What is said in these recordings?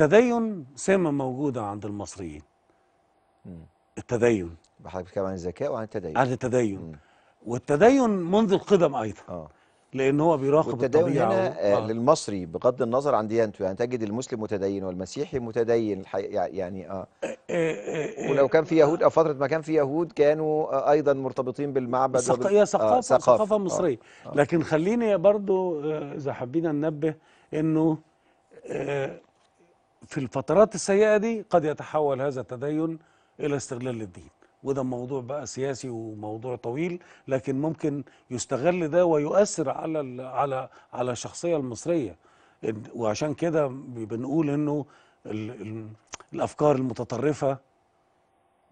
التدين سمة موجودة عند المصريين مم. التدين حضرتك بتتكلم عن الذكاء وعن التدين عن التدين مم. والتدين منذ القدم أيضا آه. لأن هو بيراقب الطبيعة هنا آه،, آه. للمصري بغض النظر عن ديانته يعني تجد المسلم متدين والمسيحي متدين يعني آه. آه. آه, آه, ولو كان في يهود أو فترة ما كان في يهود كانوا آه أيضا مرتبطين بالمعبد السق... وبال... هي ثقافة آه ثقافة, ثقافة آه، مصرية آه. آه. لكن خليني برضو إذا حبينا ننبه إنه آه في الفترات السيئة دي قد يتحول هذا التدين إلى استغلال للدين وده موضوع بقى سياسي وموضوع طويل لكن ممكن يستغل ده ويؤثر على على على الشخصية المصرية وعشان كده بنقول إنه الأفكار المتطرفة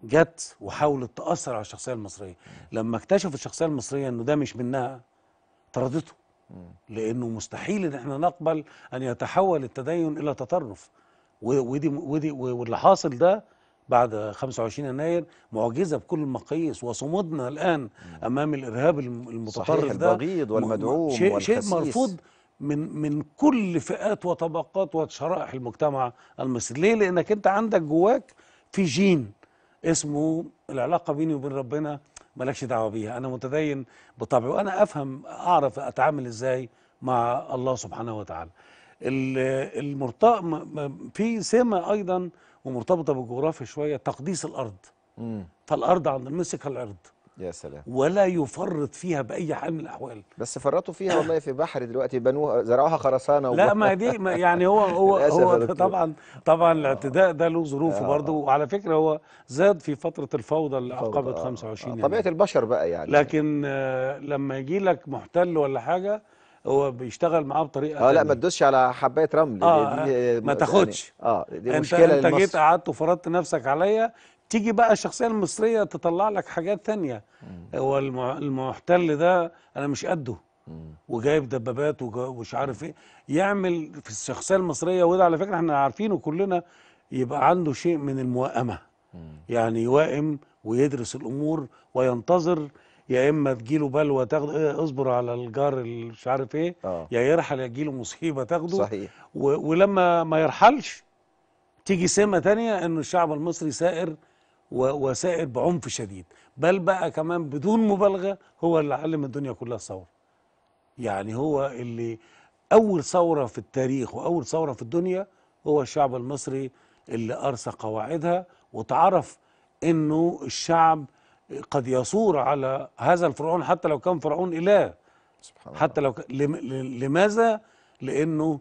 جت وحاولت تأثر على الشخصية المصرية لما اكتشفت الشخصية المصرية إنه ده مش منها طردته لأنه مستحيل إن احنا نقبل أن يتحول التدين إلى تطرف ودي ودي واللي حاصل ده بعد 25 يناير معجزه بكل المقاييس وصمودنا الان امام الارهاب المتطرف صحيح ده البغيض والمدعوم شيء, شيء مرفوض من من كل فئات وطبقات وشرائح المجتمع المصري ليه لانك انت عندك جواك في جين اسمه العلاقه بيني وبين ربنا مالكش دعوه بيها انا متدين بطبعي وانا افهم اعرف اتعامل ازاي مع الله سبحانه وتعالى المرتبط في سمه ايضا ومرتبطه بالجغرافيا شويه تقديس الارض مم. فالارض عند المسك الارض يا سلام ولا يفرط فيها باي حال من الاحوال بس فرطوا فيها والله في بحر دلوقتي بنوها زرعوها خرسانه لا ما دي ما يعني هو هو هو طبعا طبعا آه. الاعتداء ده له ظروفه آه. برضه وعلى فكره هو زاد في فتره الفوضى اللي عقبت 25 آه. يعني. طبيعه البشر بقى يعني لكن آه لما يجي لك محتل ولا حاجه هو بيشتغل معاه بطريقه اه لا ما تدوسش على حبايه رمل آه،, آه دي ما تاخدش يعني اه دي مشكله انت جيت قعدت وفرضت نفسك عليا تيجي بقى الشخصيه المصريه تطلع لك حاجات ثانيه هو المحتل ده انا مش قده وجايب دبابات ومش عارف ايه يعمل في الشخصيه المصريه وده على فكره احنا عارفينه كلنا يبقى عنده شيء من الموائمه يعني يوائم ويدرس الامور وينتظر يا اما تجيله بلوى تاخده إيه اصبر على الجار اللي مش عارف ايه آه. يا يرحل يا تجيله مصيبه تاخده صحيح و... ولما ما يرحلش تيجي سمه تانية انه الشعب المصري سائر و... وسائر بعنف شديد بل بقى كمان بدون مبالغه هو اللي علم الدنيا كلها الثوره يعني هو اللي اول ثوره في التاريخ واول ثوره في الدنيا هو الشعب المصري اللي ارسى قواعدها وتعرف انه الشعب قد يثور على هذا الفرعون حتى لو كان فرعون إله سبحان حتى لو كان لماذا؟ لأنه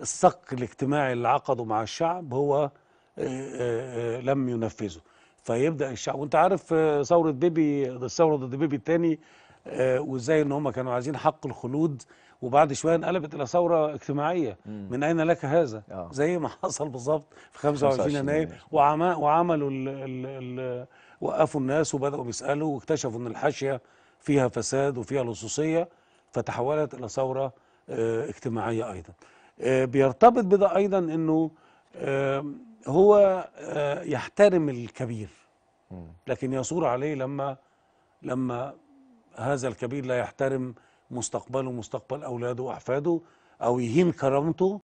الصك الاجتماعي اللي عقده مع الشعب هو آه، آه، آه، لم ينفذه فيبدا الشعب وانت عارف ثوره بيبي الثوره ضد بيبي الثاني وازاي ان هم كانوا عايزين حق الخلود وبعد شويه انقلبت الى ثوره اجتماعيه مم. من اين لك هذا آه. زي ما حصل بالظبط في 25 يناير وعملوا ال ال ال وقفوا الناس وبدأوا بيسألوا واكتشفوا أن الحاشية فيها فساد وفيها لصوصية فتحولت إلى ثورة آه، اجتماعية أيضا آه، بيرتبط بده أيضا أنه آه، هو يحترم الكبير لكن يثور عليه لما لما هذا الكبير لا يحترم مستقبله ومستقبل أولاده وأحفاده أو يهين كرامته